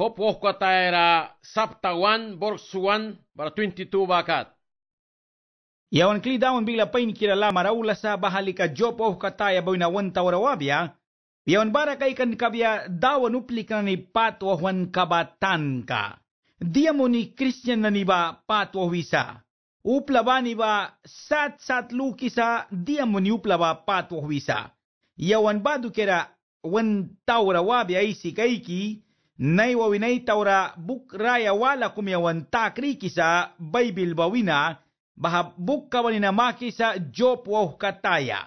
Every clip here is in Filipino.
Hop wohkwa taera saptawan borsuan bara 22 bakat. Yawan klidawan bila pain kira la maraula sa bahalika jopo kataya boina wanta warawabia. Yawan bara kaikan kabia dawan uplikan ni patwahuan kabatan ka. Dia mo ni Christian na ni ba patwahwisa. Uplaba ni ba sat sat lukisa dia mo ni uplaba patwahwisa. Yawan badu kira wanta warawabia isi kaiki. naiwawinay tawra buk raya wala kumyawanta kriki sa Bible bawina buk bahabuk kawaninamaki sa Job wow kataya.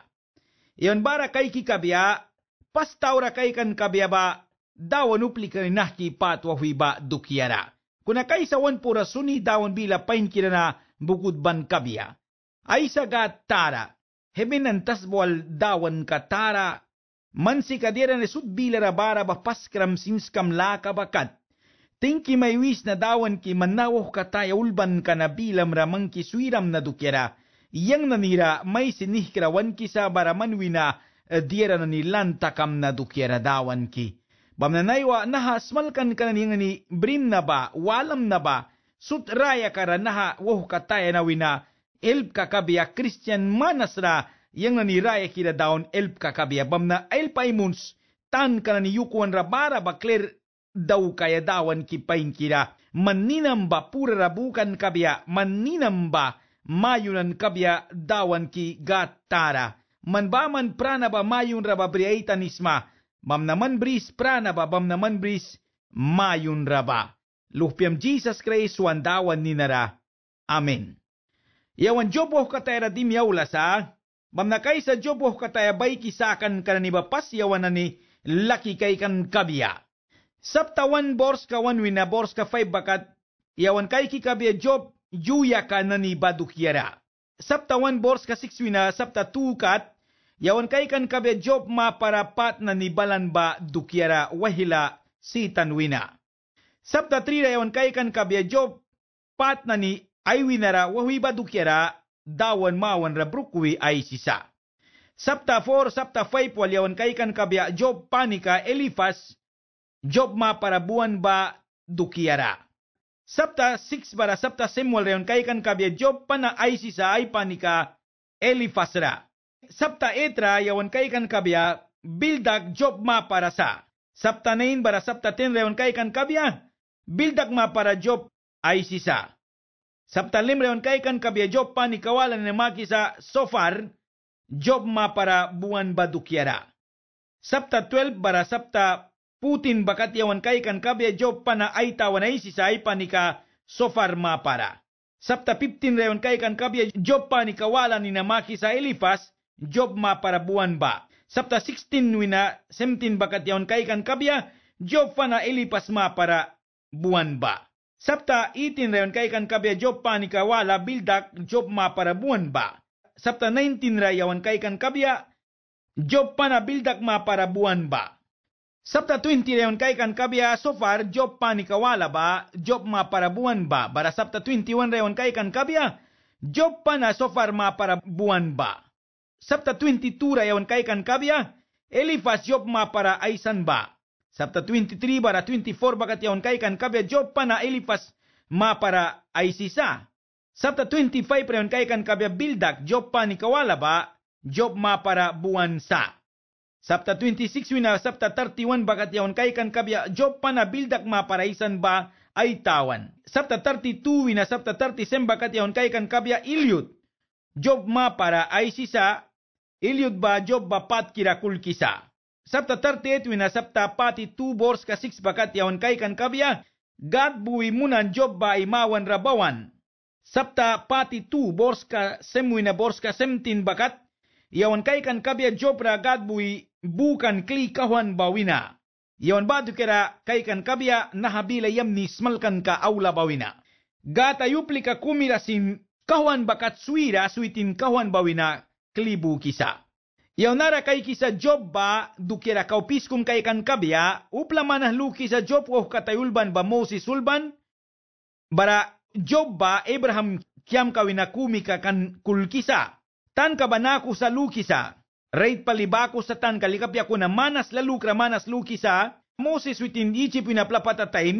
Iyon bara kay kikabya, pastawra kay kan kabya ba, dawan uplikan pat patwa huiba dukyara. Kuna kay sawan pura suni dawan bila pain kira na bukod ban kabya. Ay sagat tara, heminantas buwal dawan katara mansi mansikadira subbila bara bapaskram simskam laka bakat. Tinki may wis na dawan ki manawaw kataya ulban ka na bilam ramang kisuiram na dukera. Iyang nanira may sinihkrawan ki sa baraman wina eh, diera na nilantakam na dukera dawan ki. Bamnanaywa naha smalkan ka ni brim na ba, walam na ba, sutraya ka naha woh kataya na wina, elb kakabiya Christian manasra yang nanira e kida elp kakabia bamna elp aimuns tan kanani yukuan rabara bakler daw kaya dawan kipain kira maninamba pura rabukan kabia maninamba mayunan kabia dawan ki gatara manbaman prana ba mayun raba briaitan isma mamnaman bris prana ba mamnaman bris mayun raba luhpiam Jesus Christ wan dawan ninara amen yawan jobo katera dim sa Mamnakay sa Jobo katayabay kisakan kananibapas yawanan ni laki kay kan kabya. Sapta one bors ka one wina bors ka five bakat yawan kay ki kabya Job juya ka nani badukyara. Sapta one bors ka six wina sapta two kat yawan kay kan kabya Job ma para pat na ni ba dukyara wahila si tanwina. Sapta three yawan kay kan kabya Job pat na ni ay winara wahui ba dukyara dawan mawan rabrukwi ay sisa. Sabta 4, Sabta 5 walyawan kaikan kabya Job panika Elifas, Job ma para buan ba dukiara. Sabta 6 bara Sabta 7 rayon kaikan kabya Job pana ay sisa ay panika Elifasra. Sabta etra yawan kaikan kabya Bildak Job ma para sa. Sabta 9 bara Sabta 10 rayon kaikan kabya Bildak ma para Job ay sisa. Saptalim reon kaikan kabia joppa ni kawalan ne makisa sofar jobma para buan badukiara. Sapta 12 bara sapta Putin bakat yawan kaikan kabia joppa na aita wanaisi sa aipa ni ka sofar ma para. Sapta 15 reon kaikan kabia joppa ni kawalan ni makisa elifas jobma para buan ba. Sapta 16 wina 17 bakat yawan kaikan kabia joppa na elipas ma para buan ba. Sapta itin rayon kay kan kabya job panika ni kawala bildak job maparabuan ba. Sapta 19 rayon kay kan kabya job pa ma bildak maparabuan ba. Sapta 20 rayon kay kan kabya so far job panika ni kawala ba job maparabuan ba. Bara sapta 21 rayon kay kan kabya job pana so far maparabuan ba. Sapta 22 rayon kay kan kabya Elifas job mapara aisan ba. Sabta 23 bara 24 bagati kai kan kabia joppa elipas elifas ma para aisisa. Sabta 25 para kai kan kabia bildak joppa ni kawala ba job ma para buansa. Sabta 26 wina sabta 31 bakat yaon kaikan kabya job pana bildak ma isan ba aitawan. Sabta 32 wina sabta 37 bagat yaon kan kabya ilyut. Job ma para ay sisa, ilyut ba job ba pat kirakul kisa. Sapta 38 wina sapta pati 2 bors ka 6 bakat yawan kan kabya gad buwi munan job ba imawan rabawan. Sapta pati 2 bors ka sem wina bors ka 17 bakat yawan kan kabya job ra gad buwi bukan kli kawan bawina. Yawan ba kera kaikan kabya nahabila yamni smalkan ka aula bawina. Gata yupli ka kumira sin kawan bakat suira suitin kawan bawina klibu kisa. Yaunara kay kisa Job ba dukira kaupis kaupiskum kay kan kabya upla manahluki sa Job o katayulban ba Moses sulban? bara Job ba Abraham kiam kawinakumi ka kan kulkisa tan ka kabanaku sa lukisa reit palibako sa tan kalikapya ko na manas lalukra manas lukisa Moses witin ichi time,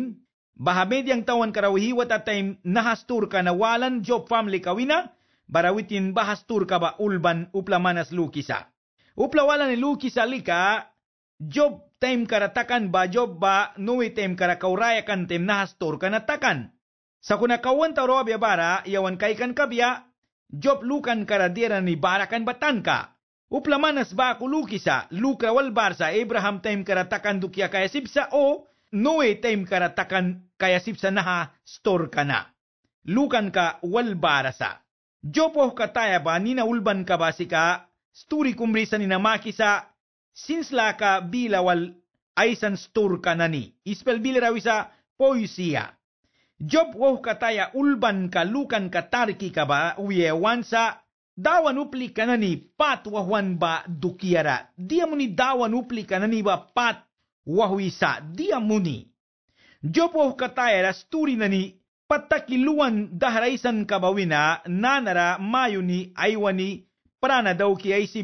bahamed yang tawan karawihiwat ta time nahastur ka nawalan Job family kawina bara barawitin bahastur ka ba ulban upla uplamanas lukisa. Uplawalan ni Luki lika, Job time karatakan ba Job ba nuwi time karakauraya kan tem nahastor kanatakan. Sa kunakawan taro abya bara, yawan kaikan kabya, Job lukan karadira ni kan batan ka. Uplamanas ba ako lukisa, luka wal barsa, Abraham time karatakan dukya kaya sipsa o Noe time karatakan kaya sipsa naha stor ka na. Lukan ka wal barasa. Jopoh kataya ba ulban ka ba sika sturi kumbrisa ni namaki sa sinslaka bilawal aisan stur kanani. Ispel bilirawi sa poesia. Job woh kataya ulban ka lukan ka tarki ka ba uyewan sa dawan upli kanani pat wahwan ba dukiara. Dia muni dawan upli kanani ba pat wahuisa. Dia muni. Job woh kataya rasturi nani patakiluan dahraisan kabawina nanara mayuni aywani prana daw ki ay si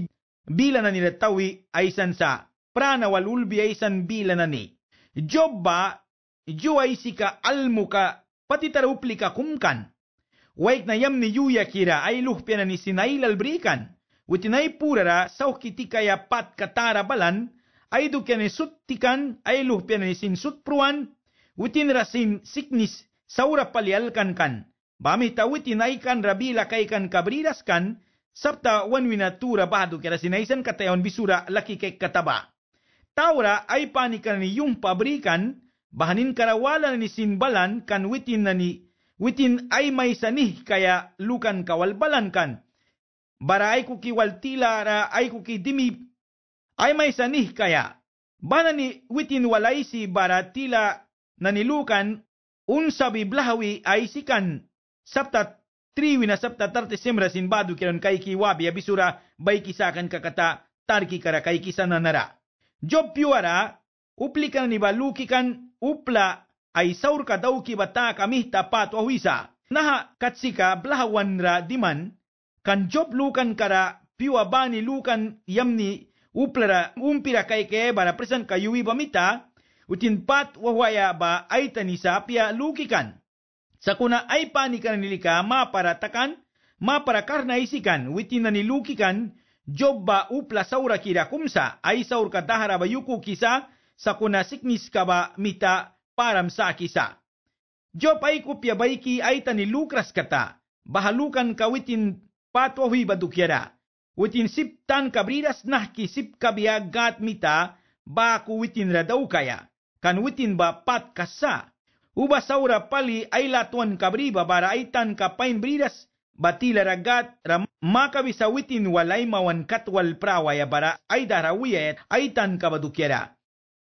bila na nilatawi sa prana walulbi ay san bila na ni. almuka ba, pati tarupli ka kumkan. Waik na yam yakira yuya kira ay luhpia na purara sinay lalbrikan. pat katara balan ay dukya ni suttikan ay luhpia sutpruan witin rasin siknis saura palialkan kan. Bami tawitin ay kan rabila kay kan kabriras kan Sapta wanwina tura badu kera sinaisan katayon bisura laki kay kataba. Taura ay panikan ni yung pabrikan, bahanin karawalan ni sinbalan kan witin na ni witin ay may sanih kaya lukan kawalbalan kan. Bara ay kukiwal tila ra ay kukidimi ay may sanih kaya. Bana ni witin walay si bara tila nanilukan unsa biblahawi ay sikan saptat त्रिविन सप्त तर्त सिम्र सिन बादु किरण कैकी वाबि अबिसुरा बैकी साकन ककता तार्की करा कैकी सना नरा जो प्युअरा उप्लिकन निबा लूकिकन upla aisaur ka dauki bata kamih tapat wahuisa. Naha katsika blahawanra diman kan job lukan kara piwa bani lukan yamni uplara umpira kai ke bara presan kayuwi bamita utin pat wahwaya ba aitanisa pia lukikan. Sakuna ay nilika maparatakan, isikan, maparakarnaisikan, witinanilukikan, jobba upla saura kumsa, ay saur katahara bayuku kisa, sakuna siknis kaba mita param sa kisa. Job ay kupya baiki ay tanilukras kata, bahalukan kawitin patwahi badukyara. Witin siptan kabriras nahki sip kabiagat mita, baku witin radaw kaya, kan witin ba pat kasa, Ubasaura pali ailatuan kabriba baraitan kapain bridas batila ragat ram makabisawitin walay mawan katwal prawaya bara ay darawiyet ay tan kabadukyara.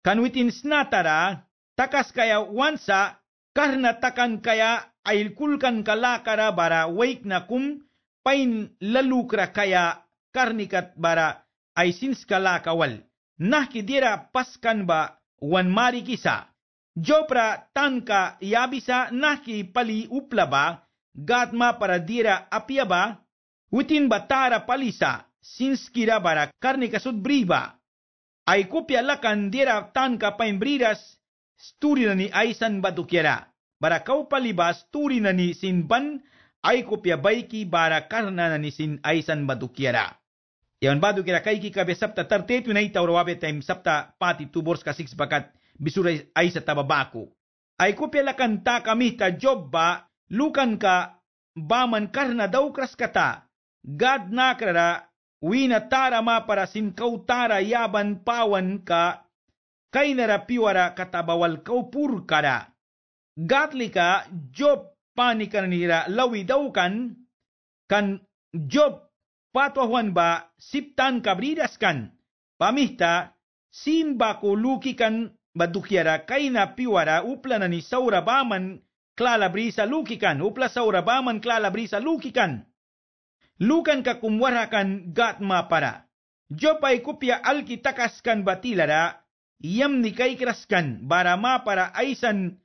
Kanwitin snatara takas kaya wansa karna takan kaya ailkulkan kalakara bara waik na kum pain lalukra kaya karnikat bara ay sinska Nahkidira paskan ba wan marikisa. Jopra tanka yabisa naki pali uplaba gatma paradira apiaba utin batara palisa sinskira bara karnika sudbriba ay kupya lakan dira tanka paimbriras sturina ni aisan batukiera bara kaupaliba sturina ni sinban ay kupya baiki bara karnana ni sin aisan batukiera Yan badu kira kaiki kabe sabta tartetu na itaurawabe taim sabta pati tubors ka six bakat bisura ay sa tababako. Ay kopya kami ta jobba lukan ka baman karna daw kata, Gad nakrara wina tara ma para sinkaw tara yaban pawan ka kay narapiwara katabawal kaupur kada. lika job panikanira lawi daukan kan job patwahuan ba siptan kabridas kan pamihta simba kuluki kan batukiara piwara upla nani saurabaman brisa lukikan upla saurabaman brisa lukikan lukan kumwarakan gatma para jopay kupya alki takaskan batilara yam ni kaikraskan barama para aisan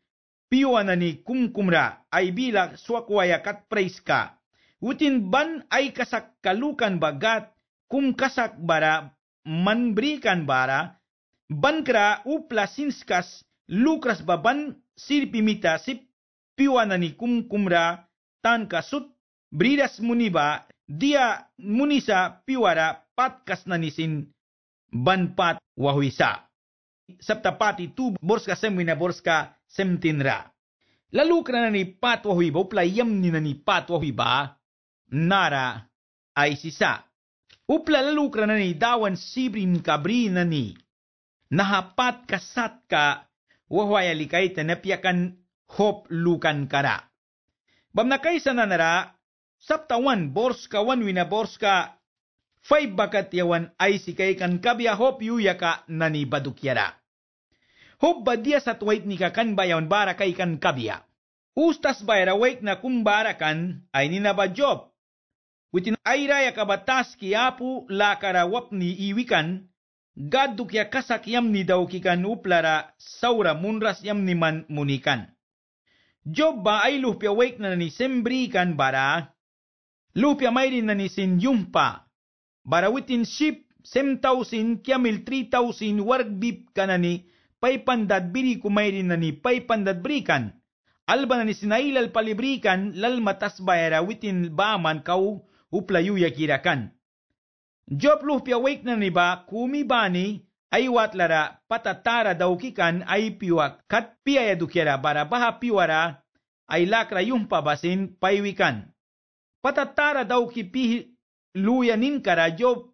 piwana ni kumkumra ay bila suakwayakat praiska utin ban ay kasak kalukan bagat kum kasak bara manbrikan bara bankra Банкра упласинскас лукрас бабан сирпимитасип пиуанани кумкумра танкасут брирас муниба dia munisa piwara patkas nanisin banpat wahuisa. Septapati tu borska semwina borska semtinra. Lalukra na ni patwahuiba yam ni na ni ba, nara ay sisa. Upla lalukra na ni dawan sibrin kabri na nahapat kasatka wahwayalikai tanapiakan hop lukan kara. Bamnakai sananara saptawan borska wan wina borska fai bakat yawan aisikai kan kabia hop yu yaka nani badukiara. Hop badia satwait kan bayawan barakai kan kabia. Ustas bayrawaik na kumbarakan ay job. Witin aira yakabatas ki apu lakarawap ni iwikan gaduk ya kasak yam ni daukikan uplara saura munras yam ni man munikan. Jobba ay lupya wake na ni sembri kan bara. lupia mayrin na ni sinyumpa. Barawitin ship semtausin kiamil 3,000 wargbip kanani paipandad biri kumairin na ni paipandad brikan. Alba na ni sinailal palibrikan lal matas bayara witin baman kau uplayuya kirakan. Jopluh piawake na niba kumibani aiwatlara patatara daukikan ay piwak kat piayadukera barabaha piwara ay lakra yung pabasin paiwikan. Patatara dauki pi luyanin kara Job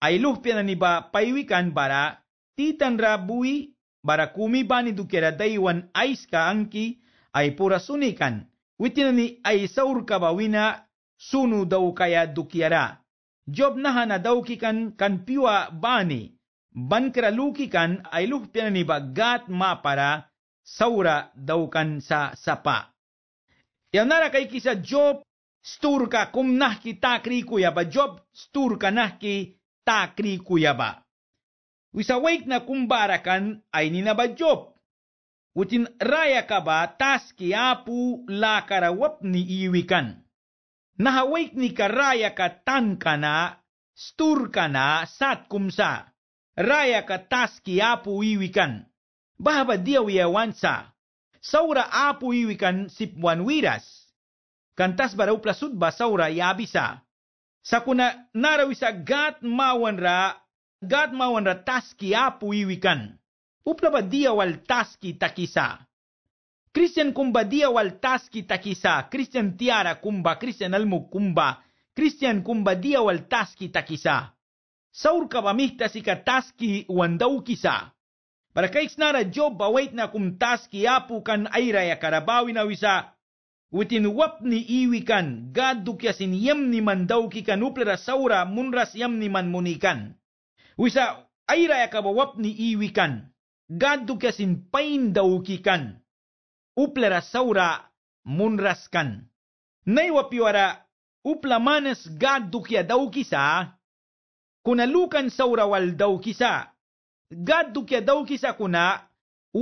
ay luhpian na niba paiwikan bara titan rabui bara kumibani dukera daywan ais ka angki ay pura sunikan. Witinani ay saur kabawina sunu daw kaya dukyara jobnahan adawkikan kan piwa bani bankralukikan ay luhpian ni bagat mapara saura dawkan sa sapa. Yanara kay kisa Job sturka kum nahki takri kuyaba. Job sturka nahki takri kuyaba. Wisawait na kumbarakan ay ninaba Job. Utin raya ka ba tas apu lakarawap ni iwikan. Nahawait ni karaya ka tan ka na, stur ka na, sat kumsa. Raya ka tas ki apu iwikan. Bahaba diaw yawansa. Saura apu iwikan sipwan wiras. Kantas baraw plasud ba saura yabisa. Sakuna kuna narawisa gat mawan ra, gat mawan ra taski apu iwikan. Upla ba diaw al taski takisa. Christian kumbadia wal taski takisa. Christian tiara kumba. Christian almu kumba. Christian kumbadia wal taski takisa. Saurka sika taski kisa. Para job bawait waitna kum taski apu kan aira ya na wisa. Witin wapni kan gaduk yasin yamni kan uplera saura munras yamni man munikan. Wisa aira ya iwi kan gaduk yasin pain kan uplera saura munraskan. ನೈವಪ್ಯುವರ upla manas gaddu kya daw kisa, kunalukan saurawal daw kisa. Gaddu kya daw kisa kuna,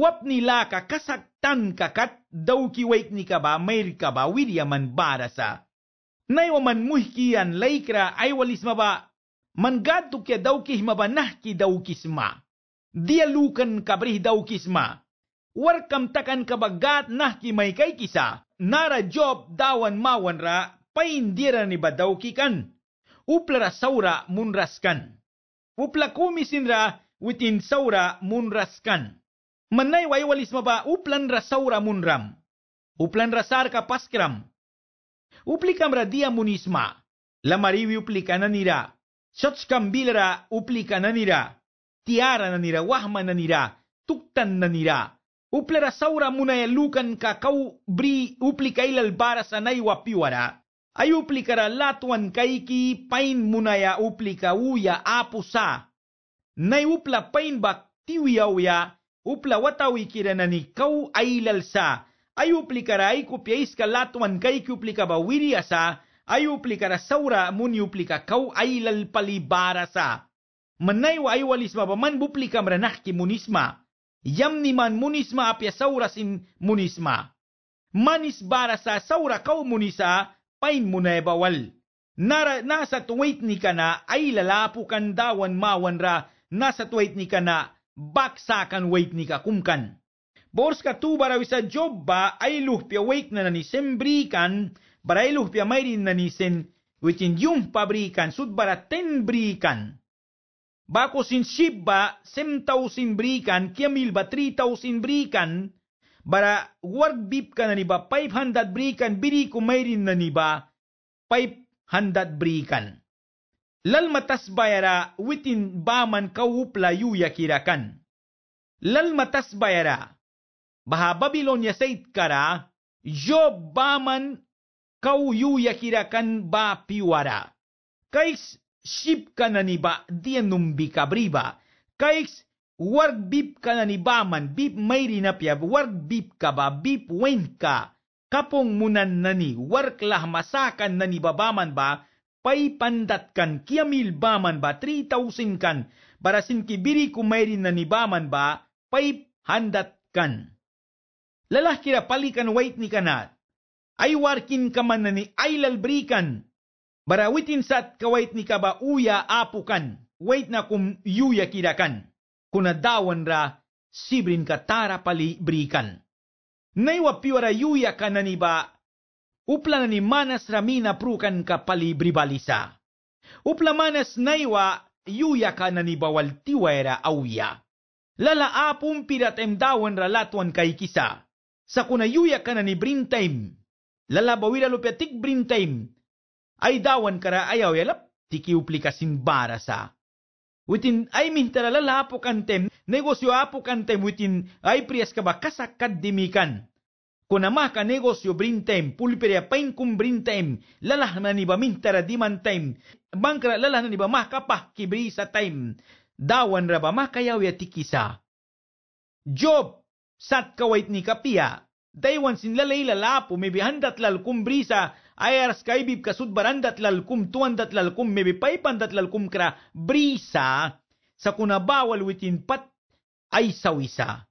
wap nila ka kasaktan kakat daw kiwaik ni ka ba, mayr ka ba, wiryaman barasa. Naiwaman muhkiyan laikra ay walis maba, man gaddu kya daw kihma ba nahki daw kisma. Dialukan kabrih daw kisma warkam takan kabagat nah kimay kay kisa, nara job dawan mawan ra, paindira ni badaw kikan. Uplara saura munraskan. Upla kumisin ra, witin saura munraskan. Manay waywalis maba uplan ra saura munram. Uplan rasar ka paskram. Uplikam ra dia munisma. Lamariwi uplikanan nira. sotskam bilra uplikanan nira. Tiara na nira, wahma na nira, tuktan na nira. uplera saura munae lukan ka kau bri uplica ilal barasa nai piwara. Ay kara latuan kaiki pain munaya ka uya apusa. Nai upla pain bak tiwi auya upla watawi ni kau ailal sa. Ay uplicara ay kupiaiska latuan kaiki uplica bawiriasa. Ya sa. kara saura mun yu kau ailal pali barasa. Menai wa ayu walis babaman munisma. yam ni yamniman munisma apya saurasin munisma. Manis barasa saura kau munisa pain munebawal. Nara, nasa tuwait ni ka na ay lalapukan dawan mawan ra nasa tuwait ni ka na baksakan wait ni ka kumkan. Bors ka tu bara sa job ba ay luhpya wait na ni sembrikan ay luhpya mayrin na ni sen witin yung pabrikan sud bara tenbrikan. Bako sin Shibba, semtaw sin brikan, kiamilba, 3,000 brikan, bara work beep ka na niba, 500 brikan, biri ko mayrin na niba, 500 brikan. Lalmatas bayara, witin baman kawupla yuya kirakan. Lalmatas bayara, baha Babilonya sait kara, Job baman kau yuya kirakan ba piwara. Kais sip ship kananiba dienum bikabriba kaix warg bip man, bip mayri napiab warg bip kaba bip wenka kapong munan nani warg lahmasakan nanibabaman ba pay pandat kan kiamil baman ba 3,000 kan barasin kibiri kumayri nanibaman ba pay handat kan lalaki ra palikan wait ni kanat ay warkin kaman nani ay lalbrikan Barawitin sat kawait ni kaba uya apukan, wait na kum yuya kidakan, kunadawan ra sibrin katara palibrikan. Naiwa piwara yuya kananiba, upla na ni manas ramina prukan ka palibribalisa. Upla manas naiwa yuya kananibawal tiwera auya. Lala apum piratem dawan ralatuan kay kisa. Sa kunayuya kananibrintaim, lalabawira lupiatik brintaim, aydawan kara ayaw yalap tikiuplikasin barasa. Witin ay mintalala lapo kantem, negosyo apo kantem witin ay prias ka bakasak kadimikan. Kunamah ka negosyo brintem, pulperia pain kum brintem, lalah na ni ba mintara dimantem, bangkara lalah na ni ba mahkapah kibri sa time, dawan raba makayaw ya tikisa. Job, sat kawait ni kapia, daywan lalay lalapo, may bihandat lal kumbrisa, Ayers kaibib lalkum datlalkum tuan datlalkum mebipaypan lalkum kra brisa sa kuna bawal witin pat ay sawisa.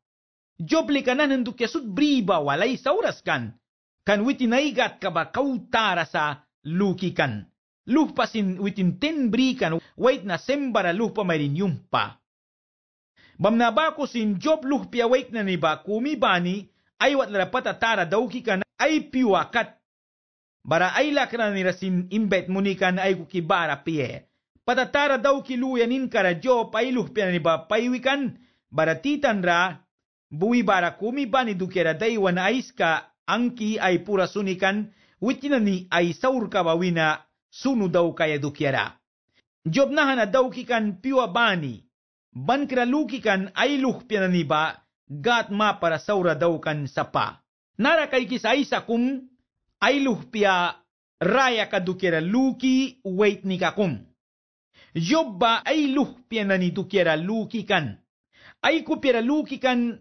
Jobli kanan ang dukyasud briba walay sauras kan. Kan witin ay gat kabakaw tara sa lukikan. Lupasin witin ten brikan wait na sembara lupa mayrin yumpa. Bamnabako sin Job luhpia wait na ni niba kumibani ay wat larapata tara daukikan ay piwakat ಬರಐಲಕನಿರಸಿನ್ ಇಂಬೆತ್ ಮುನಿಕನ್ ಐಗುಕಿ ಬಾರ ಪಿಯೆ ಪದತಾರ ದೌಕಿ ಲೂಯನಿನ್ ಕರ ಜೋ ಪೈಲುಹ್ಪಿನಿಬ ಪೈವಿಕನ್ ಬರತೀತನ್ರ ಬುವಿ ಬಾರ ಕುಮಿ ಬಾನಿ ದುಕೆರ ದೈವನ್ ಐಸ್ಕ ಅಂಕಿ ಐ ಪುರ ಸುನಿಕನ್ ವಿಚಿನನಿ ಐ ಸೌರ್ಕವಿನ ಸುನು ದೌಕಯ ದುಕೆರ ಜೊಬ್ನಹನ ದೌಕಿಕನ್ ಪಿಯುವ ಬಾನಿ ಬನ್ಕ್ರ ಲೂಕಿಕನ್ ಐಲುಹ್ಪಿನಿಬ ಗಾತ್ ಮಾಪರ ಸೌರ ದೌಕನ್ ಸಪ್ಪ ನರ ಕೈಕಿಸ್ ಐಸಕುಂ ailuh pia raya kadukera luki weitnikakum. Jobba ailuh pia nani dukera luki kan. Aiku pia luki kan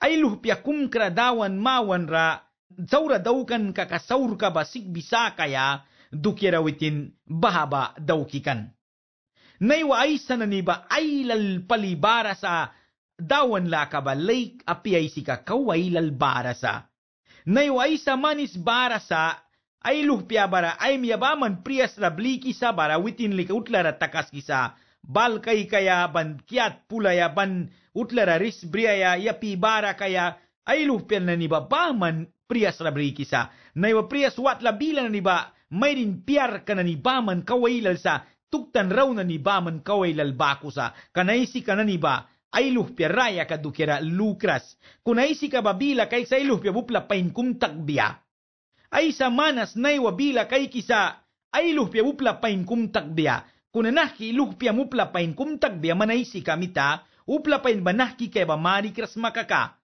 ailuh pia kumkra dawan mawan ra zaura daukan kaka kaba sik bisa kaya dukera witin bahaba daukikan. Naiwa aisa nani ba ailal palibara sa dawan lakaba laik apiay isika kau ailal barasa. ನೈವೈಸ ಮನಿಸ್ ಬಾರಸ ಐಲುಹ್ ಪ್ಯಾಬರ ಐಮ್ ಯಬಾಮನ್ ಪ್ರಿಯಸ್ರ ಬ್ಲೀಕಿಸ ಬರ ವಿತಿನ್ಲಿಕ ಉಟ್ಲರ ತಕಸ್ಕಿಸ ಬಾಲ್ ಕೈಕಯ ಬನ್ ಕ್ಯಾತ್ ಪುಲಯ ಬನ್ ಉಟ್ಲರ ರಿಸ್ ಬ್ರಿಯಯ ಯಪಿ ಬಾರಕಯ ಐಲುಹ್ ಪೆನ್ನ ನಿಬ ಬಾಮನ್ ಪ್ರಿಯಸ್ರ ಬ್ರೀಕಿಸ ನೈವ ಪ್ರಿಯಸ್ ವಾತ್ಲ ಬೀಲನ ನಿಬ ಮೈರಿನ್ ಪ್ಯಾರ್ ಕನ ನಿ ಬಾಮನ್ ಕವೈಲಲ್ಸ tuktan raw na ni ba man kawaylal bakusa kanay si kana ni ba ailuhpia raya kadukera lucras, kunaisi kababila kay sa iluhpia bupla painkumtakbia. Ay sa manas nay wabila kay kisa ailuhpia bupla painkumtakbia, kunanahki iluhpia mupla painkumtakbia manaisi kamita, upla painbanahki kay bamari kras makaka.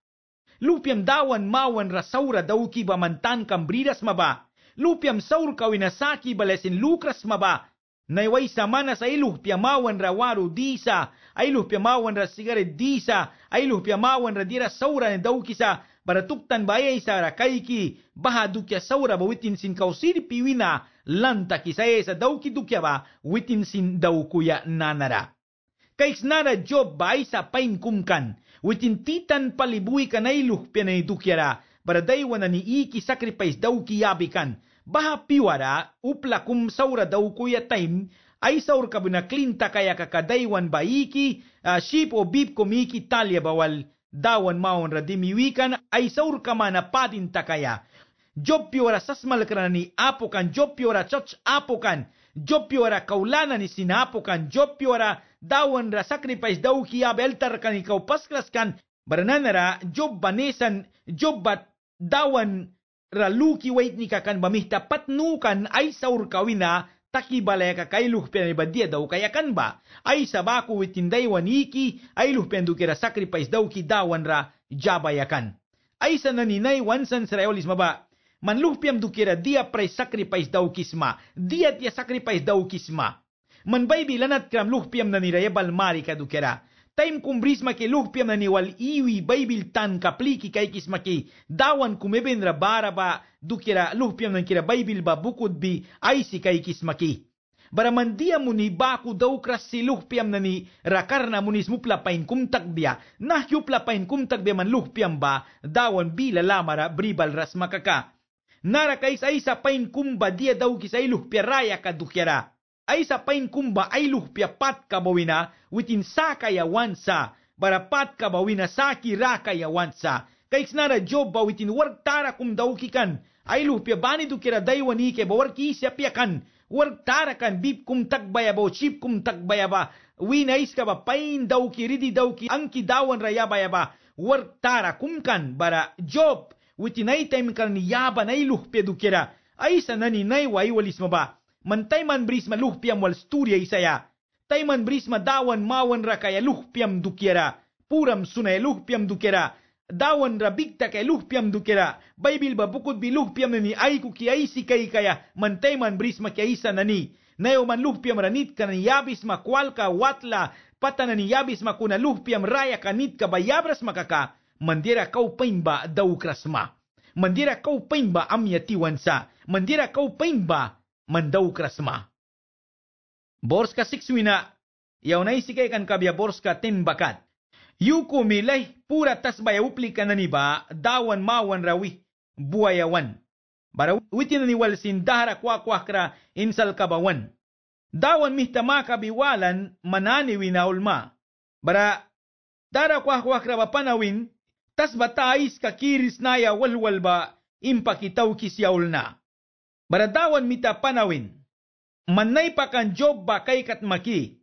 Lupiam dawan mawan rasaura dauki mantan kambridas maba, lupiam saur kawinasaki balesin lucras maba, Nayway samana sa iluh piamawan rawaru di sa ailuh pia mawan ra sigare disa ailuh pia mawan ra dira saura ne daukisa bara tuktan baya isa ra kaiki baha dukya saura ba witin sin kausir piwina lanta kisa esa dauki dukya ba witin sin daukuya nanara nara job ba isa pain kumkan witin titan palibui kana iluh ne dukyara bara daiwana ni iki sacrifice dauki yabikan baha piwara upla kum saura daukuya time aisa urka klinta kaya kakadaiwan baiki uh, ship o bib komiki talia bawal dawan maon radimiwikan aisa urka mana padin takaya jopiora ora sasmalkrani apokan jopiora ora choch apokan jopiora ora kaulana ni sinapokan joppi ora dawan ra sacrifice dauki kan ikau paskraskan barananara jobba nesan jobba dawan raluki wait kakan bamihta patnukan ay saur kawina taki balaya kai luh pe badia dau kaya kan ba ai sabaku witindai waniki ai luh pendu kira sacrifice dau ki ra jaba yakan ai sanani nai wansan srayolis maba man luh piam du kira dia prai sacrifice dau kisma dia dia sacrifice dau kisma man bai bilanat kram luh piam nanira yebal mari ka du kera taim cumbrismaki lugpiamna niwal iwi baibiltan kapliki kaikismaki dawan kumebendra baraba dukira lugpiamnankira baibilba bukutbi aisi kaikismaki baramandia muni baku daukrasi lugpiamnani rakarna munis muplapain kumtakbia nah yuplapain kumtakbia man lugpiamba dawan bila lamara bribal rasmakaka nara kais aisa pain kumba dia daukis ailuh peraya kadukiara ay sa pain kumba ay luhpiapat ka bawina witin sa kayawansa barapat ka bawina sa kira kayawansa kaiks nara job ba witin warg tara kum daukikan ay luhpiabani du kira daiwani ke ba warg isyapiakan warg tara kan bib kum tagbaya ba chip kum tagbaya ba wina iska ba pain dauki ridi dauki anki dawan rayaba ya ba warg tara kum kan bara job witin ay time kan yaba nay luhpe du kira ay sa nani nay wa iwalis ba man taiman brisma luhpiam wal sturia isaya, taiman brisma dawan mawan rakaya luhpiam dukiera, puram suna luhpiam dukiera, dawan rabikta kay luhpiam dukera, Bible ba bukod bi luhpiam ni aiku ki aisi kay kaya, man taiman brisma kay isa nani, nayo man luhpiam ranit ka ni yabis ma watla, patan ni yabis kuna luhpiam raya kanit ka bayabras makaka, mandira kau paimba daukras krasma. Mandira kau paimba amyatiwansa. Mandira kau paimba mandaukrasma. Borska sikswina, yaunay sikay kan kabya borska timbakat. Yuko milay pura tasbaya upli kananiba dawan mawan rawi buayawan. Bara witin ni walsin dahara kwa kwakra insal kabawan. Dawan mihtama kabiwalan manani wina ulma. Bara dara kwa kwa kwakra bapanawin tas batais kakiris naya ba impakitaw kisyaul na baradawan mita panawin. Manay pa kan job ba kay katmaki.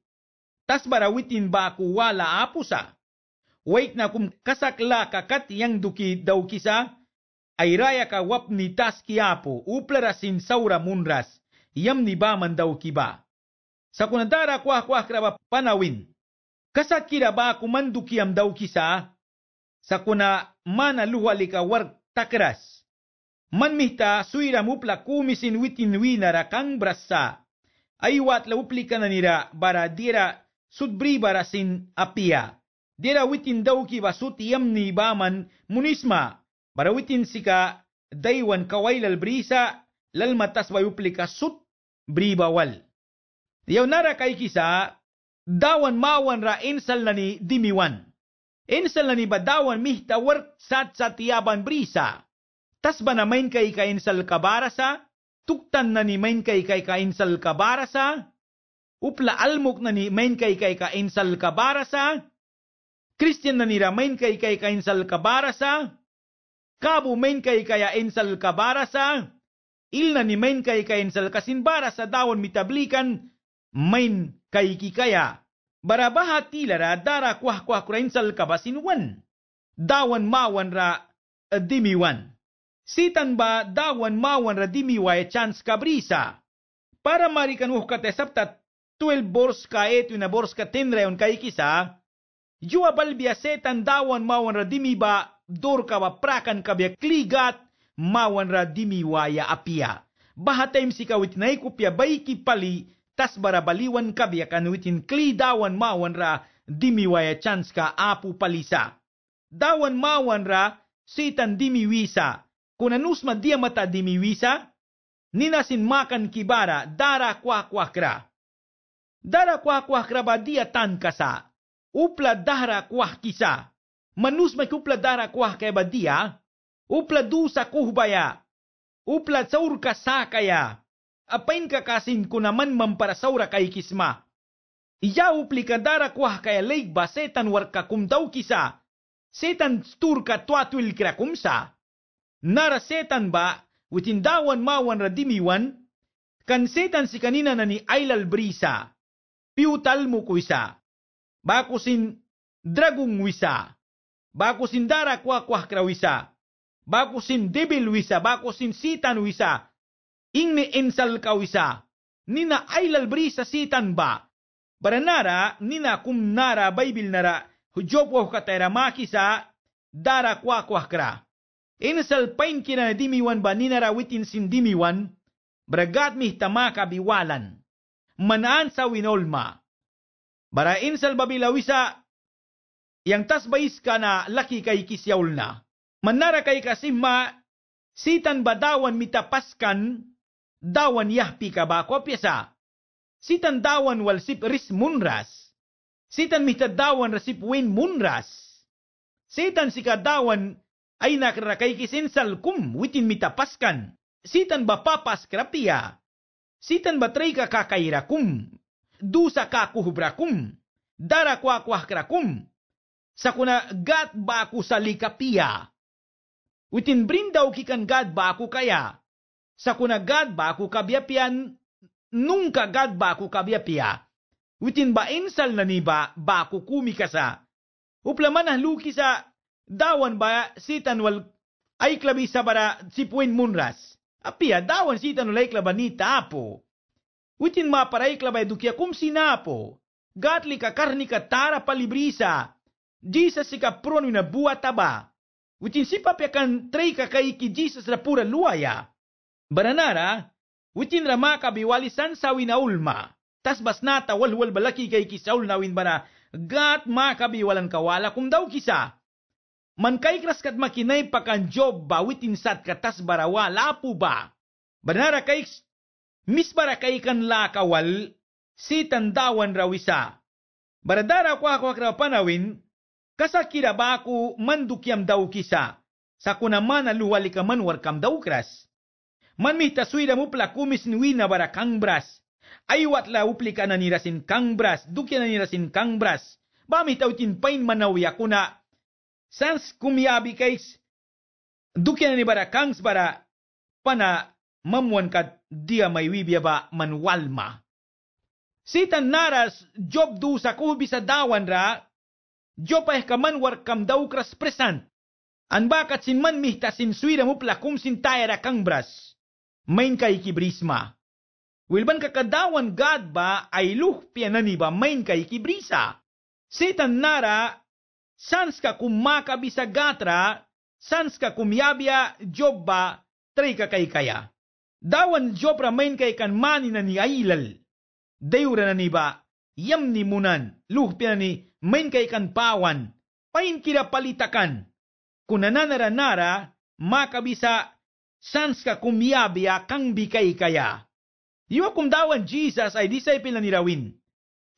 Tas barawitin ba ako wala apusa. Wait na kum kasakla kakat yang duki daw kisa. Ay raya ka wap ni tas kiapo uplarasin saura munras. Yam ni ba man daw kiba. Sa kunadara kwah kwah kraba panawin. Kasakira ba manduki am daw kisa. Sa kuna mana luhali war takras. Manmihta suira mupla kumisin witinwinara kang brasa. Ayuat lauplika na nira bara dira sudbri barasin apia. Dira witin dauki basuti yamni baman munisma. Bara witin sika daywan kawailal brisa lalmatas bayuplika sut bribawal. Yaw nara kay kisa dawan mawan ra insal na ni dimiwan. Insal na ni badawan mihta work sat sa tiyaban brisa tasbana main kay kainsal sa, tuktan na ni main kay kay kainsal sa, upla almuk na ni main kay kay kainsal kabarasa, Christian na ni ramain kay kay kainsal kabarasa, kabu main kay kaya insal kabarasa, il na ni main kay kainsal sa dawon mitablikan, main kay kikaya. Barabaha tila ra dara kwah kwah kurainsal kabasinwan. Dawan mawan ra eh, dimiwan sitan ba dawan mawan radimiway chance kabrisa. Para marikan ka saptat 12 bors borska etu na borska tenreon kaikisa, Jua balbia setan dawan mawan radimi ba dor ka ba prakan ka kabya kligat mawan radimi waya apia. Bahatayim si kawit na ikupya baiki pali tas barabaliwan kabya kanuitin kli dawan mawan ra dimi waya chance ka apu palisa. Dawan mawan ra setan dimi wisa kunanus madia mata dimiwisa, ninasin makan kibara dara kwa kwa kra. Dara kwa kwa kra badia tan kasa, upla dara kwa kisa. Manus makupla dara kwa kaya badia, upla dusa kuhbaya, upla saur kasakaya, apain kakasin ko naman mamparasaura kay kisma. Iya upli dara kwa kaya leig ba setan ka kumdaw kisa, setan stur ka tuatuil kumsa narasetan ba witindawan mawan radimiwan setan si kanina na ni Ailal Brisa piutal mo ko isa bakusin dragong wisa bakusin dara kwa kwah krawisa bakusin debil wisa bakusin sitan wisa ing ingne ensal kawisa na Ailal Brisa sitan ba baranara nina nara, Bible nara hujopo kataira makisa dara kwa kwah kra Insalpain kina dimiwan ba ninarawitin sindimiwan, bragat mihtama biwalan, manaan sa winolma. Bara insal babilawisa, yang tasbais ka na laki kay kisyaul na. Manara kay kasima, sitan badawan mitapaskan, dawan yahpi ka ba kopyasa. Sitan dawan walsip ris munras. Sitan mitadawan rasip win munras. Sitan dawan ay nakarakai kisin salkum witin mitapaskan. Sitan ba papas krapia? Sitan ba tray ka kakairakum? Dusa ka kuhubrakum? Dara kwa kwahkrakum? Sa kuna gat ba ako sa likapia? Witin brindaw kikan gad ba ako kaya? Sakuna kuna gad ba ako kabiapian? Nungka gad ba ako kabiapia? Witin ba insal na niba ba ako kumikasa? Uplaman luki sa dawan ba sitan ay aikla bisa para sipuen munras. Apia dawan sitan wal aikla ba ni tapo. Witin ma para ay ba edukia kum sinapo. Gatli ka karni ka tara palibrisa. Jesus si ka prono na buwa taba. Witin si papiakan trey ka kaiki Jesus na pura luaya. Baranara, witin biwali san sawi na ulma. Tas basnata walwal balaki kay na win bana. gat makabiwalan kawala kum daw kisa. Man kay kraskat makinay pakanjob bawitin sat katas barawa lapu ba. Banara kay mis bara kay kan lakawal si tandawan rawisa. Baradara ko ako akra panawin kasakira ba ako mandukyam daw kisa sa kunaman na luwali ka man warkam daw kras. Man mi taswida mo pala kumis niwi na bara kang bras. Aywat la uplika na nirasin kang bras, dukya na nirasin kang bras. Bami tautin pain manawi ako na sans kumyabikais dukianani bara kangs bara pana mamuan kat dia may wibya ba manwalma. Sitan naras job du sa kubi sa dawan ra, job ay kaman warkam daw kras present. An bakat sin man mihta sin suira mo plakum sin tayra kang bras. Main kay kibrisma. Wilban kakadawan God ba ay luhpia na ba main kay kibrisa. Sitan nara sanska kum makabisa gatra, sanska kum yabya jobba trika kay kaya. Dawan jobra main kay kan na ni ailal. Dayura na ni ba, yam ni munan, luhpina ni main kay kan pawan, pain kira palitakan. Kunananaranara, makabisa sanska kum yabya kang bikay kaya. Iwa kum dawan Jesus ay disciple na nirawin.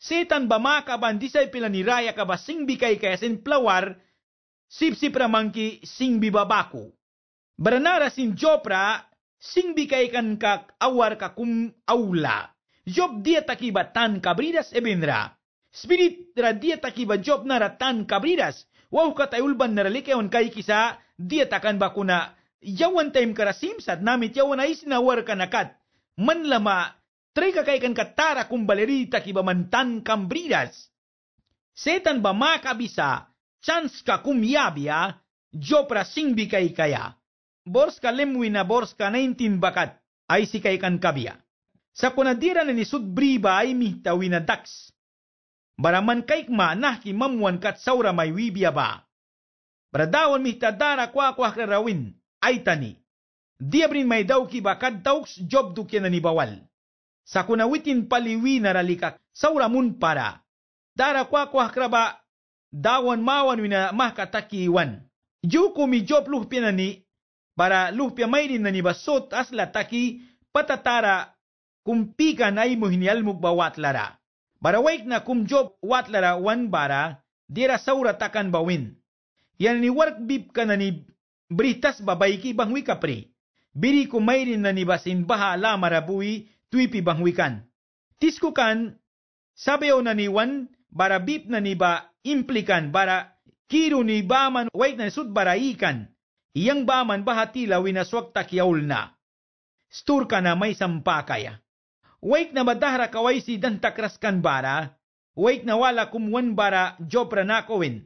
Setan bama kabandisay pila niraya kaba singbikay kayasin plawar sipsip ramangki singbi babaku. Baranara sin Jopra singbikay kan kak awar ka kum aula. Job dia takiba tan kabridas ebendra. Spirit ra dia takiba Job nara tan kabridas. Wow katayulban naralikeon kay kisa dia takan bakuna. Yawan time karasimsat namit yawan ay sinawar kanakat. Manlama Traiga kay kan katara kung balerita kibamantan kambridas. Setan ba makabisa, chance ka kumyabia, jopra singbi kay kaya. Borska lemwi na borska 19 bakat, ay si kay kan kabia. Sa kunadira na ni Sudbriba ay mihtawi na daks. Baraman kay manah ki kat saura may wibia ba. Bradawan mihtadara kwa kwa krarawin, ay tani. Diabrin may daw ki bakad daw job duke na ni bawal sakunawitin paliwi naralikak sauramun para. Dara kwa kwa kraba dawan mawan wina mahka takiwan. Juku mi job luhpina ni para luhpia mayrin na ni basot asla taki patatara kumpikan ay muhinial mugbawatlara. Barawaik na kum job watlara wan bara dira saura takan bawin. Yan ni work bib ka na ni britas babayki bangwi kapri. Biri kumayrin na ni basin baha lamarabuy Twipi bangwikan. Tiskukan sabayaw na niwan bara bip na niba implikan bara kiru ni baman wait na sud bara ikan. Iyang baman bahatila winaswag takyaul na. Stur ka na may sampakaya. Wait na madahra kaway si dantakraskan bara. Wait na wala kumwan bara jopra nakawin.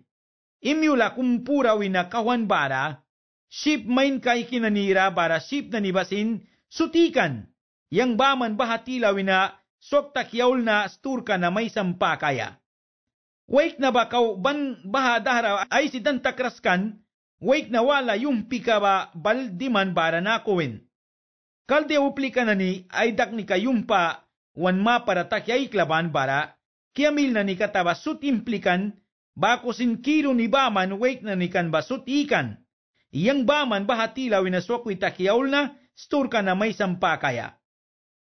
Imyula kumpura wina kawan bara. Ship main kay kinanira bara ship na nibasin sutikan yang baman bahatila bahatilawina sokta kiyaulna sturka na may sampa kaya. Wake na ba kaw ban bahadara ay si dantakraskan, wake na wala yung pika ba baldiman bara na kuwin. Kalde uplika na ni ay daknika yung pa wan ma para takyay klaban bara, kiamil na ni kataba sut implikan, bako sin kilo ni baman wake na ni kan basut ikan. Iyang baman bahatila na sokwi takyaul na, sturka na may sampa kaya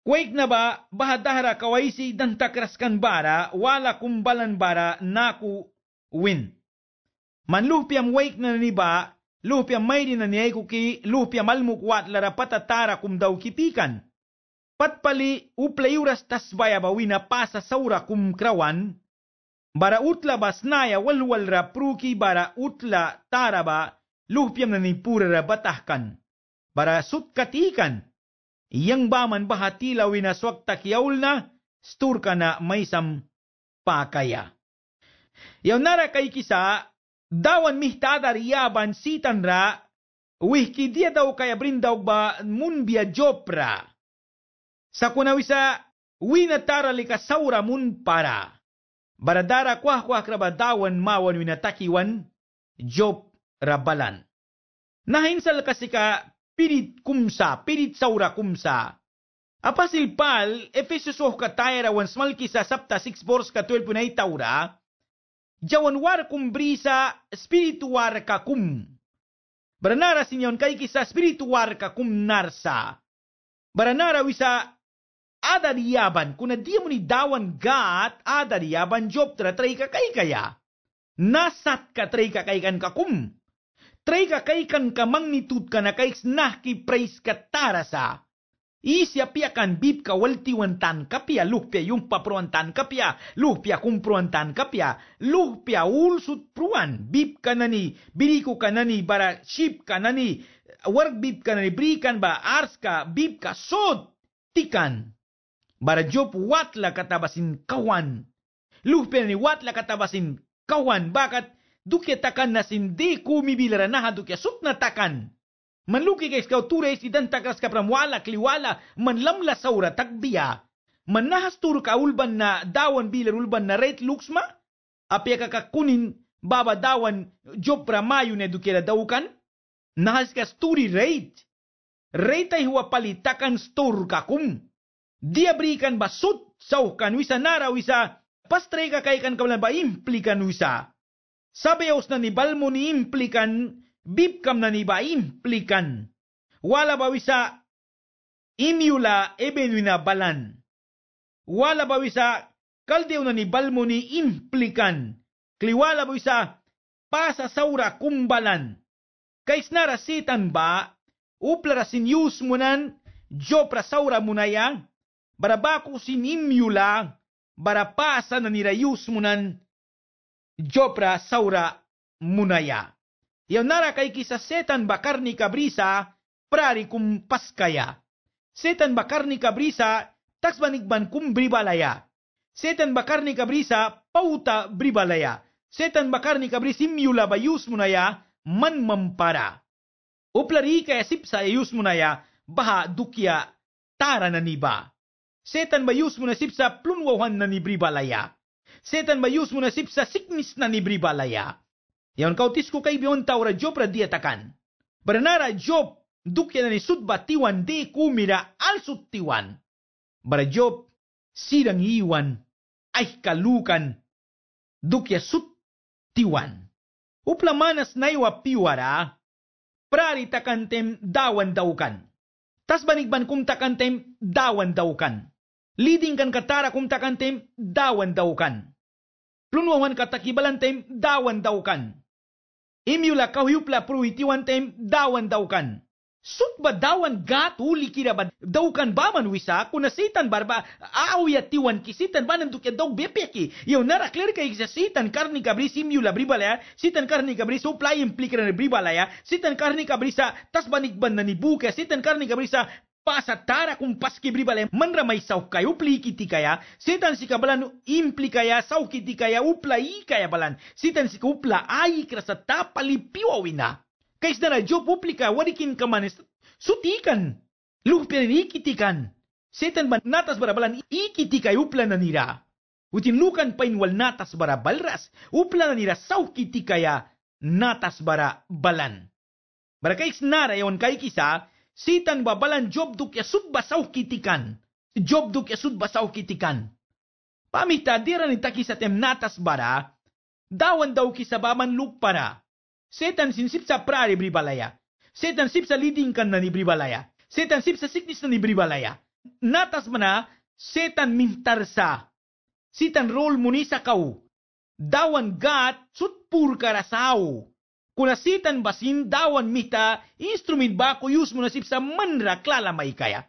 na ba bahadahara kawaisi dantakraskan bara wala kumbalan bara naku win. Man lupiam wake na ni ba lupiam lupia mairi na niyay kuki lupia malmukwat larapata tara kum daw kitikan. Patpali uplayuras tasbaya bawina pasa saura kum krawan. Bara utla basnaya walwal rapruki bara utla tara ba lupiam na ni pura rabatahkan. Bara sutkatikan. Iyang baman bahatila winaswak takyaul na, sturka na may pakaya. Yaw nara kay kisa, dawan mihtada riyaban sitan ra, wihki dia daw kaya brindaw ba munbia jopra. Sa kunawisa, winatara likasaura mun para. Baradara kwah kwah krabadawan mawan winatakiwan, jop rabalan. Nahinsal kasi ka pirit kumsa, pirit saura kumsa. Apostle pal, Efesios ohka taera wan smalkisa sapta 6 borska 12 punay taura, jawan war kum brisa spiritu war kakum. Baranara sinyon kay kisa spiritu war kakum narsa. Baranara wisa diaban, kuna dia mo ni dawan gat, diaban job tra treika kai kaya. Nasat ka kai kan kakum. Tray ka kay kan ka magnitude ka na kay snahki praise ka tarasa. Isi apia kan bib ka walti wantan kapia luhpia yung paproantan kapia luhpia kumproantan kapia luhpia ulsut pruan bib kanani biriko kanani bara ship kanani work bib kanani brikan ba ars ka bib ka sod tikan bara job watla katabasin kawan luhpia ni watla katabasin kawan bakat duke takan na sindiku mibila ranaha duke sukna takan. Manluki ke iskaw ture dan takas kapramwala kliwala manlamla saura takbia. Manahas tur ka ulban na dawan bilar ulban na rate luxma. Apia kunin baba dawan jopra mayu ne dukera daukan? Nahas ka sturi Rate Reita pali takan stur kum. Dia berikan basut saukan wisa nara wisa pastrega kaikan kawalan ba implikan wisa. Sabayaws na nibalmo ni implikan, bibkam na niba implikan. Wala bawisa inyula eben balan. Wala bawisa kaldew na nibalmo ni implikan. Kliwala bawisa pasa saura kumbalan. Kais narasitan ba, uplara sinyus munan, jo saura munayang, barabako sinimyula, barapasa na nirayus munan, Jopra Saura Munaya. Ionara kay kisa setan bakar ni kabrisa prari kum paskaya. Setan bakar ni kabrisa taksbanigban kum bribalaya. Setan bakar ni kabrisa pauta bribalaya. Setan bakar ni kabrisa imyula bayus munaya man mampara. Uplari kaya sipsa ayus munaya baha dukya tara na niba. Setan bayus munasipsa plunwawan na ni bribalaya Setan mayus munasip sa sikmis na nibribalaya. balaya. kautis ko kay biyon taura Job di atakan. Baranara Job dukya na ni sudba tiwan di kumira alsut tiwan. Bara Job sirang iwan ay kalukan dukya sut tiwan. Uplamanas na iwa piwara prari takantem dawan daukan. Tas banigban kum takantem dawan daukan. Leading kan katara kum takan tem dawan daukan. Plunwawan katakibalan tem dawan daukan. Imiula kahyupla pruitiwan tem dawan daukan. Sut ba dawan uli kira ba daukan baman wisa kuna sitan barba ya tiwan sitan banan dukya daw bepeki. Yaw nara clear ka igsa sitan karni kabri simyula bribalaya, sitan karni kabri supply implikan bribalaya, sitan karni tas sa tasbanikban nani buke sitan karni ka brisa pasatara com paskibribalem mandramai saukay upliikitikaya setan sika balan implikaya saukitikaya uplaikaya balan sitan sika upla aikrasa kais kaisdana job uplika warikin kamanes sutikan lukpirin kan setan ban natas bara barabalan ikitikay upla nanira utin lukan wal natas bara balras upla nanira saukitikaya natas bara balan Barakais nara yawan kai kisa sitan babalan jobduk ya subba saukitikan. Jobduk ya subba saukitikan. Pamitadiran taki kisatem natas bara, dawan daw kisabaman lukpara. Setan sinsip sa prari bribalaya. Setan sip sa kan na ni bribalaya. Setan sip sa siknis na ni bribalaya. Natas mana, setan mintarsa. setan rol munisa kau. Dawan gat sutpur karasau. kunasitan basin dawan mita instrument ba kuyus mo nasip sa manra klala maikaya.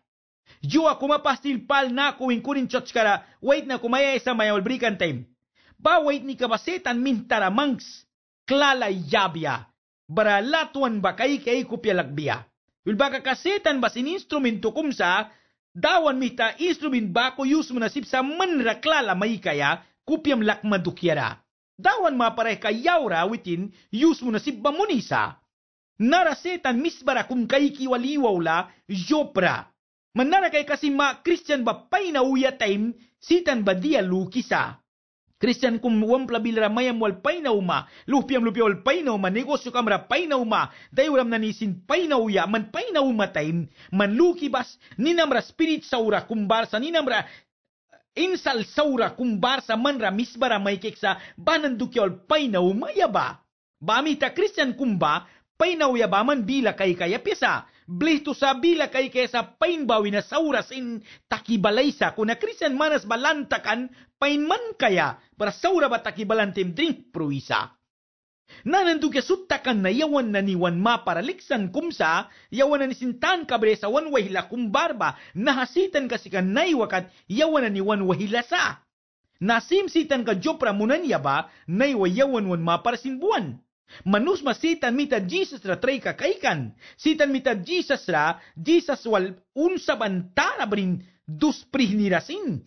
Jua kumapastil pal na kuwing kunin chotskara wait na kumaya isa mayol brikan time. Ba wait ni kabasetan mintara taramangs, klala yabya, bara latuan ba kay kay kupyalagbiya. Ulba kakasetan basin instrumento kumsa, dawan mita instrument ba kuyus mo nasip sa manra klala maikaya, kupyam lakmadukyara dawan maparay kayawra witin yus mo nasibba munisa. Narasetan misbara kum kay kiwaliwaw la jopra. Manara kay kasi ma Christian ba pay na uya time sitan ba dia lukisa. Christian kum wampla bilra mayam wal pay na uma. Lupiam lupi wal pay na uma. Negosyo kamra pay na uma. Dayuram nanisin pay na uya. Man pay na uma time. Man lukibas ninamra spirit sa ura kumbar sa ninamra Insal saura kumbarsa manra misbara maikeksa banandukyol painaw mayaba. Bamita Christian kumba painaw yabaman bila kay kaya pisa. Blihto sa bila kay sa painbawi na sauras in takibalaysa kuna Christian manas balantakan painman kaya para saura ba takibalantim drink pruisa. Nanandugasuttakan na yawan na ni Juanma paraliksan kumsa, yawan na ni Sintan kabresa wan wahila kumbarba, nahasitan kasi kanay wakat yawan na ni wan wahilasa. Nasimsitan ka Jopra munan yaba, naiwa yawan wan maparasin Manus masitan mita Jesus ra tray kakaikan. Sitan mita Jesus ra, Jesus wal unsa bantara brin dus prihnirasin.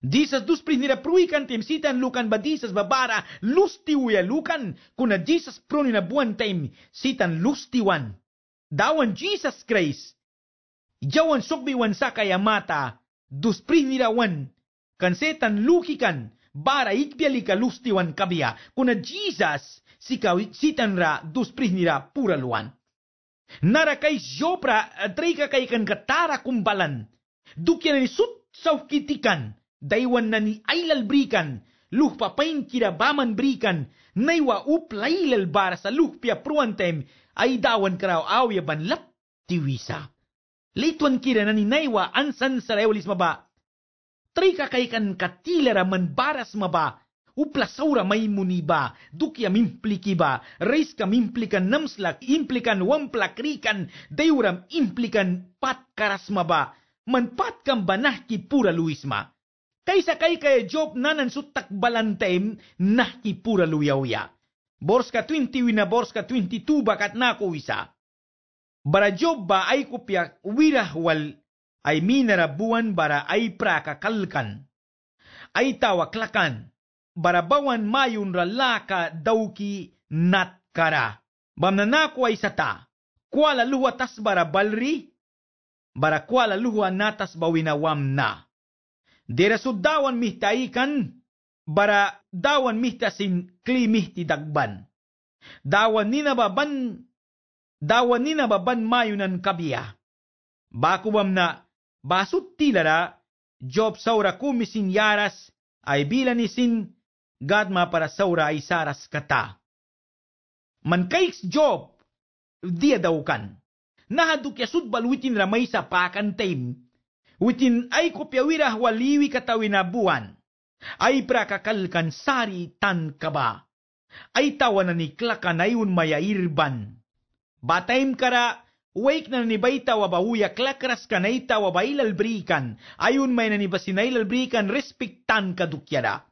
Jesus dus prinira pruikan tim sitan lukan ba Jesus babara lustiwya lukan kuna Jesus prunina buwan tim sitan lustiwan. Dawan Jesus Christ. Jawan sukbiwan sa kaya mata dus prinirawan kan setan lukikan bara ikbiali ikbialika lustiwan kabia kuna Jesus sikaw sitan ra dus prinira puraluan. Nara kay Jopra eh, trika kay kan katara kumbalan. Dukyan ni sut saukitikan daywan na ni aylal brikan, luhpapain kirabaman brikan, naiwa uplailal bara sa luhpia pruantem, ay dawan karaw awya lap tiwisa. Laituan kira na ni naiwa ansan sa rewalis maba. Tri kakaikan katilara man baras maba, uplasaura may muniba, dukya mimplikiba, reis ka implikan namslak, implikan krikan, dayuram implikan pat patkarasmaba, manpat kam banah ki pura luis ma. Kay kay Job nanan sutak balantem nah kipura luyawya. Borska 20 wina borska 22 bakat na ko isa. Bara Job ba ay kupya wirahwal ay minarabuan bara ay prakakalkan. Ay tawaklakan. Barabawan mayun ralaka dauki natkara. Bamnanako ay sata. Kuala luwa tas bara balri. Bara kuala luwa natas bawinawam na. Dirasud dawan mihtaikan bara dawan mihta sin kli mihti dagban. Dawan ni nababan dawan ni nababan mayunan kabiya. Bakubam na basut tilara job saura kumisin yaras ay sin gadma para saura ay saras kata. Mankaiks job dia daukan. Nahaduk yasud balwitin ramay sa pakan time Witin ay kopyawirah waliwi katawinabuan. Ay prakakalkan sari tan kaba. Ay tawanan ni klakanayon mayairban. Bataim kara, Wake na nibaita wa bauya klakras kanaita wa bailalbrikan, ayun may nanibasinailalibrikan respektan kadukyara.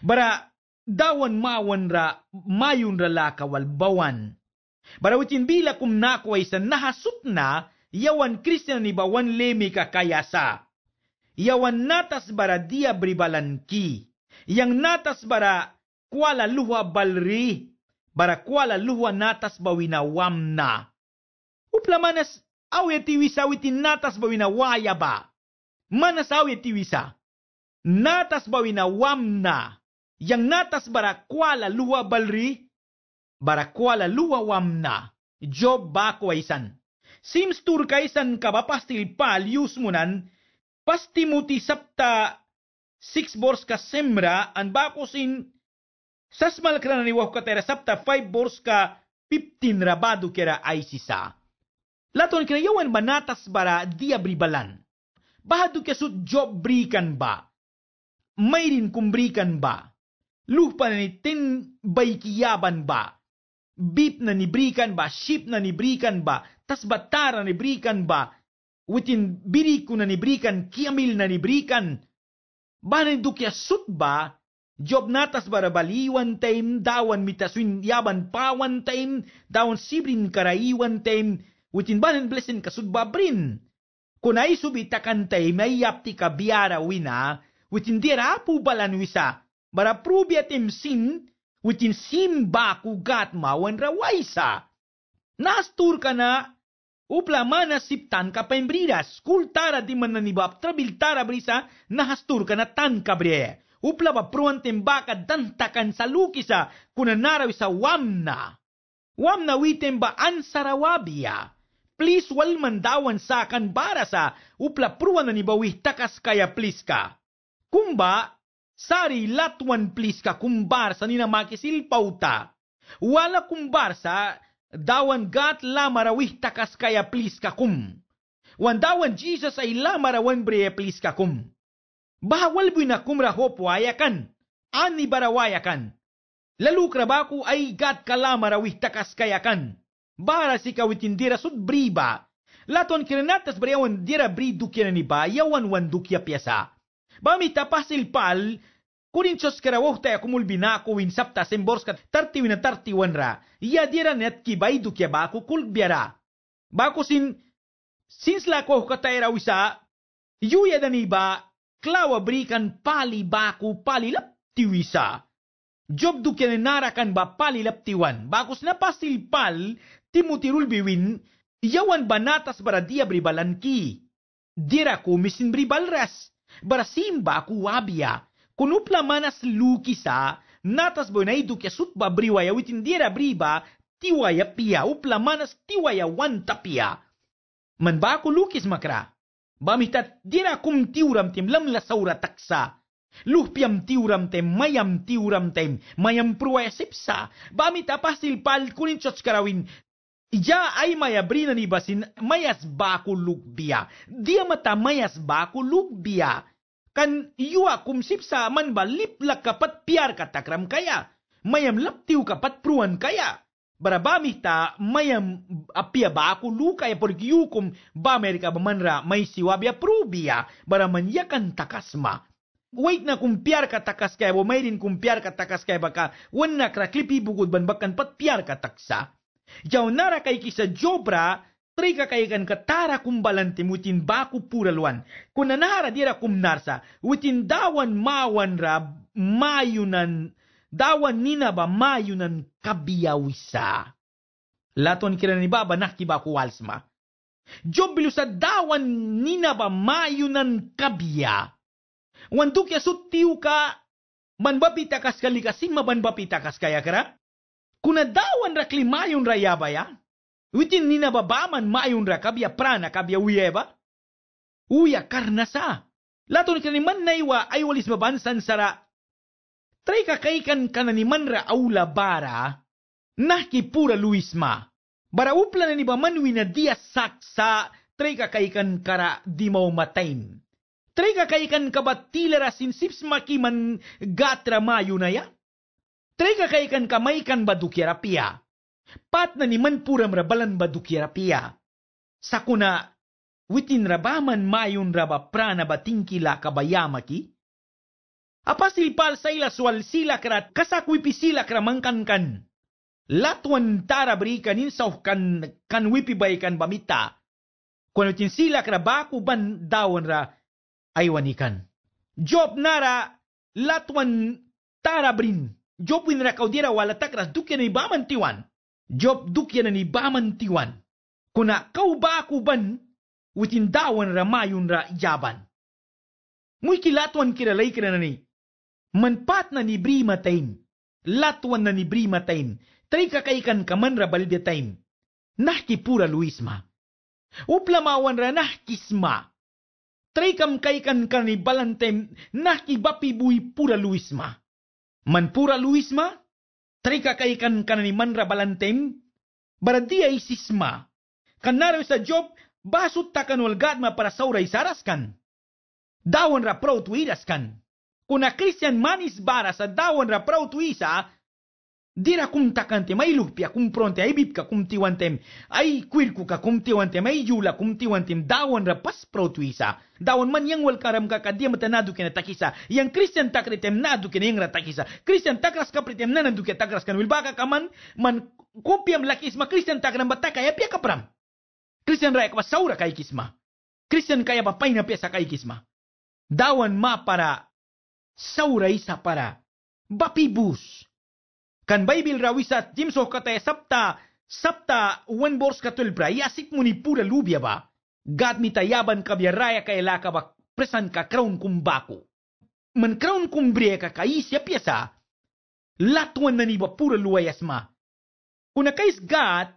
Bara, dawan mawan ra, mayun ra lakawalbawan. Bara witin bila kum nako ay sa nahasut na, yawan Kristiyani bawan lemi kakayasa. Yawan natas bara dia bribalanki. Yang natas bara kuala luha balri. Bara kuala luha natas bawinawamna. Uplamanas awe tiwisa witin natas bawinawaya ba. Manas awe tiwisa. Natas bawinawamna. Yang natas bara kuala luha balri. Bara kuala luha wamna. Job ba kwaisan simstur kaisan kaba pastil pal pasti muti sapta six bors ka semra an bakusin sasmal krana ni wahka tera sapta five bors ka fifteen rabadu kera sisa. Laton kinayawan banatas bara diabribalan. Bahadu job brikan ba? Mayrin kumbrikan ba? Lupa ni baikiyaban baykiyaban ba? beep na nibrikan ba, ship na nibrikan ba, tas na nibrikan ba, within biriku na nibrikan, kiamil na nibrikan, banin dukya sut ba, Job natas barabaliwan time, dawan mitaswin yaban pawan time, dawan sibrin karaiwan time, within banin blessing kasud brin. Kunay subitakan time, may yapti ka biyara wina, witin dira po balanwisa, baraprubya tim sin, Witin simba kugat mawan rawaisa. Nastur kana uplamana siptan ka pembridas kultara di mananibab trabiltara brisa nahastur kana tan kabre. Uplaba pruanten baka dantakan salukisa kunanaraw sa wamna. Wamna witen ba ansarawabia. Please wal mandawan sa kanbara sa upla pruan na ni bawi takas kaya please ka. Kumba Sari latuan please ka kumbar sa nina makisil pauta. Wala kumbarsa dawan gat lamarawih takas kaya please ka kum. Wandawan Jesus ay lamarawan breya please ka kum. Bahawal buy na kumra hopwayakan. Ani barawayakan. Lalu krabaku ay gat kalamarawih takas kayakan. Bara si kawitindira sud briba. Laton kiranatas breyawan dira bridu kiraniba yawan wandukya piyasa. بامي tapas ilpal Corintios kera wohta ya kumul binako win sapta semborska tarti wina tarti wanra. Ia diera net ki baidu kia baku kul biara. Baku sin sin slako kata era wisa yu ya dani ba klawa brikan pali baku pali lapti wisa. Job du kene narakan ba pali laptiwan. Bakus na pasil pal timutirul biwin yawan banatas bara dia bribalan ki. Diera ku misin bribalras ku kuwabya kunupla manas lukisa natas bonaidu que sutba briwaya witindiera briba ya pia upla manas ya wanta pia man baku lukis makra bamitat dira kum tiuram tim lam la saura taksa Luhpiam tiuram tem, mayam tiuram tem, mayam ya sipsa, bami pasil pal kunin chots karawin, Já ai mai brina ni basin mayas baku lukbia. Dia mata mayas baku lukbia. Kan iwa kum sipsa man e ba liplak kapat piar katakram kaya. Mayam laptiu kapat pruan kaya. Barabami ta mayam apia baku luka ya porque yukum ba Amerika bamanra may siwabia prubia. Baraman yakan takasma. Wait na kung piyar ka takas kaya, bo mayrin kung piyar ka takas kaya baka, wan na kraklipi bugod ban bakan pat piyar ka taksa nara kai kisa jobra trika kai gan kaigan katara kumbalante mutin baku pura Kuna nara dira kumnarsa. Utin dawan mawan ra mayunan dawan nina ba mayunan kabiawisa. Laton kira ni baba nakki baku walsma. Jobilu sa dawan nina ba mayunan kabiya. Wantuk ya sutiu ka manbapita kaskalika kalikasin man kas kaskaya kara? kuna dawan rak li yaba ya witin nina babaman mayun ra kabia prana kabia uyeba uya karna sa laton kani man naiwa aiwalis mabansan sara tray kai kana ni ra aula bara Nahki pura luisma bara uplanan na ni baman wina dia saksa tray kakaikan kara di mau matain kai kan kabatila ra sinsips man gatra mayunaya ya Trega kaikan kamaikan badukiara pia. Pat na niman puram rabalan baduki pia. Sakuna witin rabaman mayun raba prana batingkila kabayamaki. Apasilpal sa ila sual sila karat kasakwipi sila kramangkan kan. Latuan tara berikan insaw kan kan wipi baikan bamita. Kung tin sila krabaku ban dawan ra aywanikan. Job nara latuan tara brin Job ina kaudira wala takras duk yana ibaman tiwan. Job duk yana ibaman tiwan. Kuna kau ba aku ban witin dawan ramayun ra jaban. Muiki latuan kira lai kira nani. Manpat na ni bri matain. Latuan na ni bri matain. Tari kakaikan kaman rabal time. Nah pura luisma. Uplamawan ra nah kisma. Tari kam kaikan kanibalan balantem, nah bapi bui pura luisma. Manpura Luisma, trika kaikan kanani rabalantem, balantem, ay isisma, Kanaraw sa job, basot takan walgad ma para sauray saraskan. Dawan ra pro tuiraskan. Kuna Christian manis bara sa dawan ra pro tuisa, Dira cum tacante mai lupia, cum pronte ai bipca, cum tiwantem, ai quilcuca, cum tiwantem, ai yula, cum tiwantem, dawan rapas protuisa. Dawan man yang wal karam kaka dia mata takisa. Yang Christian takretem, nadu kena takisa. Christian takras kapritem nanan duke takras kan wilbaka kaman man kopiam lakisma Christian takram bataka ya pia kapram. Christian rayak saura kai kisma. Christian kaya papaina pesa kai kisma. Dawan ma para saura isa para bapibus Kan rawisat jimsoh kata sabta sabta wen bors katul brai asik ya, muni pura lubia ba. Gad mita yaban kabia raya ka elaka ba presan ka kraun kumbaku. Men crown kumbria ka kaisya piasa. Latuan nani ba pura luayas ma. kuna kais gad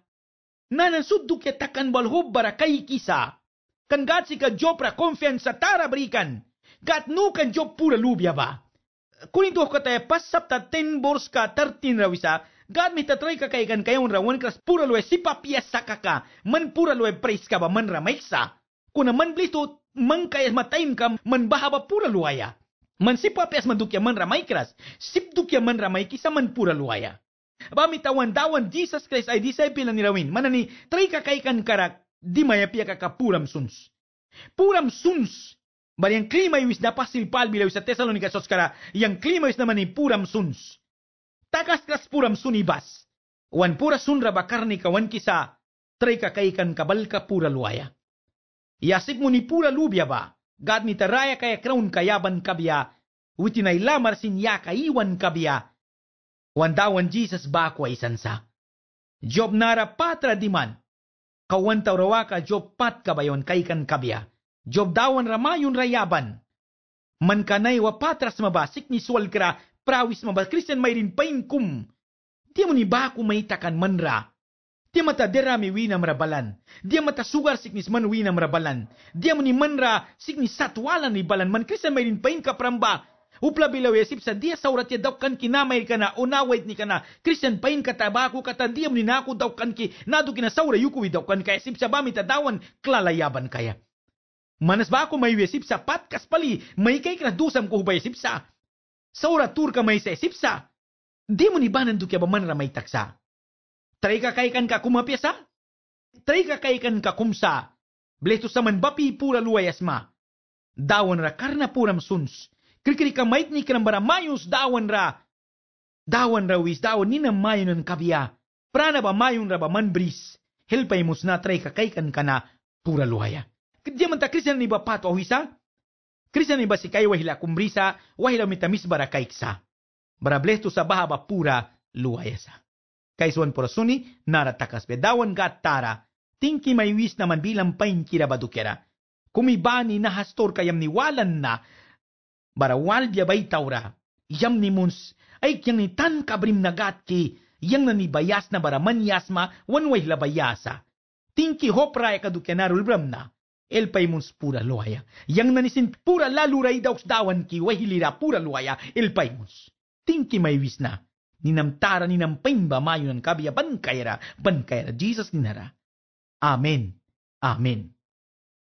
nanan suduk ya takan balhub kai kisa. Kan gad si ka jopra konfiansa tara berikan. Gat nukan jop pura lubia ba tuh kata pas sapta ten bors ka tartin rawisa God mi tatray ka kaigan kayo ra kras pura lue sipa piyesa kaka man pura lue praise ka ba man ramaiksa kuna man blisto man kaya mataim ka man bahaba pura luaya man sipa piyes man dukya man ramaikras sip dukya man ramaikisa man pura luaya ba mi tawan-tawan Jesus Christ ay disciple na Mana manani tray ka kan karak di maya piya ka puram suns puram suns మరి en clima iwis na pasil palbila sa Tesalonika sos kara, yang klima is naman puram suns. Takas kras puram sunibas. Wan pura sunra ka wan kisa, tray kakaikan kabal ka pura luaya. Yasip mo ni pura lubya ba, gad ni taraya kaya kraun kayaban kabya, witinay lamar sinya kaiwan kabya, dawan Jesus ba ko isan sa. Job nara patra diman, kawan tawrawa ka Job pat kabayon kaikan kabya jobdawan ramayon rayaban. Man kanay wapatras mabasik ni sualkra prawis mabakrisen mayrin painkum. Di mo ni baku may takan manra. Di mata derami winam rabalan. Di mata sugar siknis man winam rabalan. Di mo ni manra siknis satwalan ni balan man krisen mayrin pain kapramba. Upla bilaw yasip sa diya sa urat daw kan kinamay ka na unawait ni ka na Christian pain katabako katandiyam ni naku daw kan ki nadu kinasawra yukuwi daw kan kaya sip sa bami tadawan klalayaban kaya ba ko may sa pat pali, may kay kinadusam ko hubay sipsa. Sa oratur ka may sa sipsa. Di mo ni ba do kya baman ramay taksa. Tray ka kaikan ka kumapyasa. Tray ka kaikan ka kumsa. Bleto sa man bapi pura luwayas ma. Dawan ra karna puram suns. Krikri ka mait ni kinambara mayus dawan ra. Dawan ra wis dawan ni na mayon ng kabya. Prana ba mayon ra ba man bris. Helpay mo na tray ka kaikan ka na pura luwaya. Dia Kristian ni bapatu au hisa. Kristian ni basikai wahila kumbrisa, wahila mitamis bara Barablestu sabaha bapura luayasa. Kaisuan porasuni nara takas bedawan gatara. Tingki may wis naman bilang pain kira badukera. Kumibani na hastor kayam ni walan na. Barawal dia bay taura. Yam ni muns. Ay kyang ni tan kabrim nagat ki. Yang na ni bayas na baramanyas ma wanway labayasa. Tinki hopra e na. el paimuns pura loaya. Yang nanisin pura laluray daw dawan ki wahilira pura loaya elpaymuns. Tinki may wisna. Ninamtara ninampain paimba mayunan kabiya ban kaira, Jesus ninara. Amen. Amen.